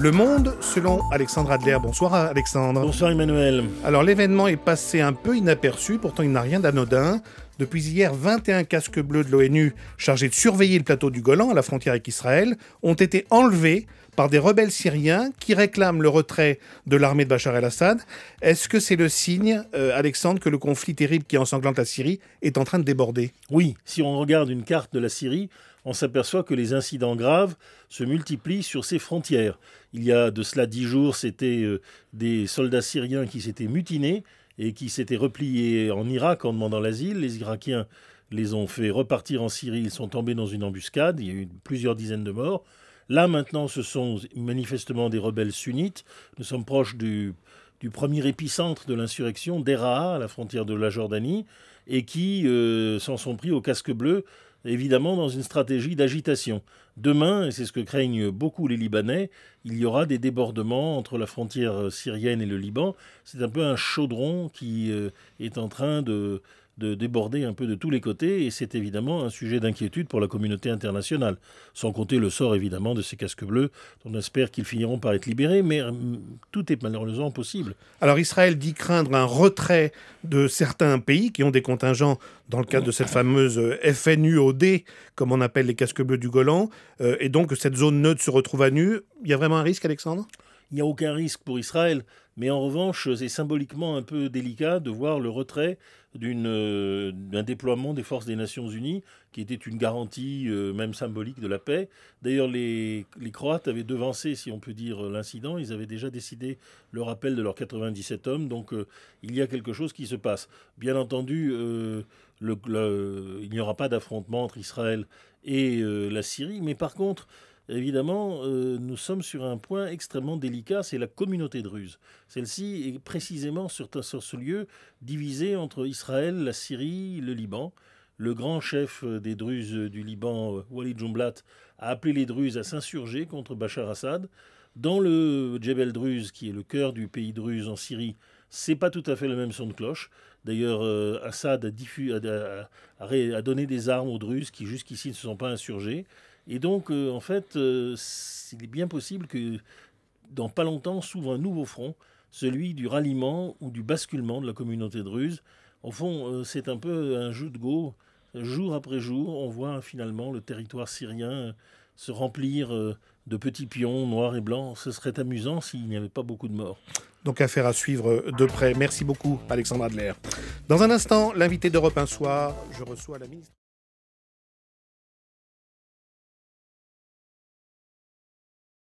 Le Monde, selon Alexandre Adler. Bonsoir Alexandre. Bonsoir Emmanuel. Alors l'événement est passé un peu inaperçu, pourtant il n'a rien d'anodin. Depuis hier, 21 casques bleus de l'ONU chargés de surveiller le plateau du Golan à la frontière avec Israël ont été enlevés par des rebelles syriens qui réclament le retrait de l'armée de Bachar el-Assad. Est-ce que c'est le signe, euh, Alexandre, que le conflit terrible qui ensanglante la Syrie est en train de déborder Oui, si on regarde une carte de la Syrie, on s'aperçoit que les incidents graves se multiplient sur ses frontières. Il y a de cela dix jours, c'était euh, des soldats syriens qui s'étaient mutinés et qui s'étaient repliés en Irak en demandant l'asile. Les Irakiens les ont fait repartir en Syrie, ils sont tombés dans une embuscade, il y a eu plusieurs dizaines de morts. Là, maintenant, ce sont manifestement des rebelles sunnites. Nous sommes proches du, premier épicentre de l'insurrection, Deraa, à la frontière de la Jordanie et qui euh, s'en sont pris au casque bleu, évidemment dans une stratégie d'agitation. Demain, et c'est ce que craignent beaucoup les Libanais, il y aura des débordements entre la frontière euh, syrienne et le Liban. C'est un peu un chaudron qui euh, est en train de, de déborder un peu de tous les côtés, et c'est évidemment un sujet d'inquiétude pour la communauté internationale, sans compter le sort évidemment de ces casques bleus, on espère qu'ils finiront par être libérés, mais tout est malheureusement possible. Alors Israël dit craindre un retrait de certains pays qui ont des contingent, dans le cadre de cette fameuse euh, FNUOD, comme on appelle les casques bleus du Golan, euh, et donc cette zone neutre se retrouve à nu. Il y a vraiment un risque, Alexandre il n'y a aucun risque pour Israël, mais en revanche, c'est symboliquement un peu délicat de voir le retrait euh, d'un déploiement des forces des Nations Unies, qui était une garantie euh, même symbolique de la paix. D'ailleurs, les, Croates avaient devancé, si on peut dire, l'incident. Ils avaient déjà décidé le rappel de leurs 97 hommes, donc euh, il y a quelque chose qui se passe. Bien entendu, il n'y aura pas d'affrontement entre Israël et la Syrie, mais par contre, Évidemment, euh, nous sommes sur un point extrêmement délicat, c'est la communauté druze. Celle-ci est précisément sur, sur, ce lieu divisée entre Israël, la Syrie, le Liban. Le grand chef des Druzes du Liban, euh, Walid Jumblat, a appelé les Druzes à s'insurger contre Bachar Assad. Dans le Djebel Druze, qui est le cœur du pays druze en Syrie, c'est pas tout à fait le même son de cloche. D'ailleurs, euh, Assad a, a, donné des armes aux Druzes qui jusqu'ici ne se sont pas insurgés. Et donc, euh, en fait, euh, il est bien possible que dans pas longtemps s'ouvre un nouveau front, celui du ralliement ou du basculement de la communauté druze. Au fond, c'est un peu un jeu de go. Jour après jour, on voit finalement le territoire syrien se remplir euh, de petits pions noirs et blancs. Ce serait amusant s'il n'y avait pas beaucoup de morts. Donc affaire à suivre euh, de près. Merci beaucoup Alexandre Adler. Dans un instant, l'invité d'Europe un soir, je reçois la ministre.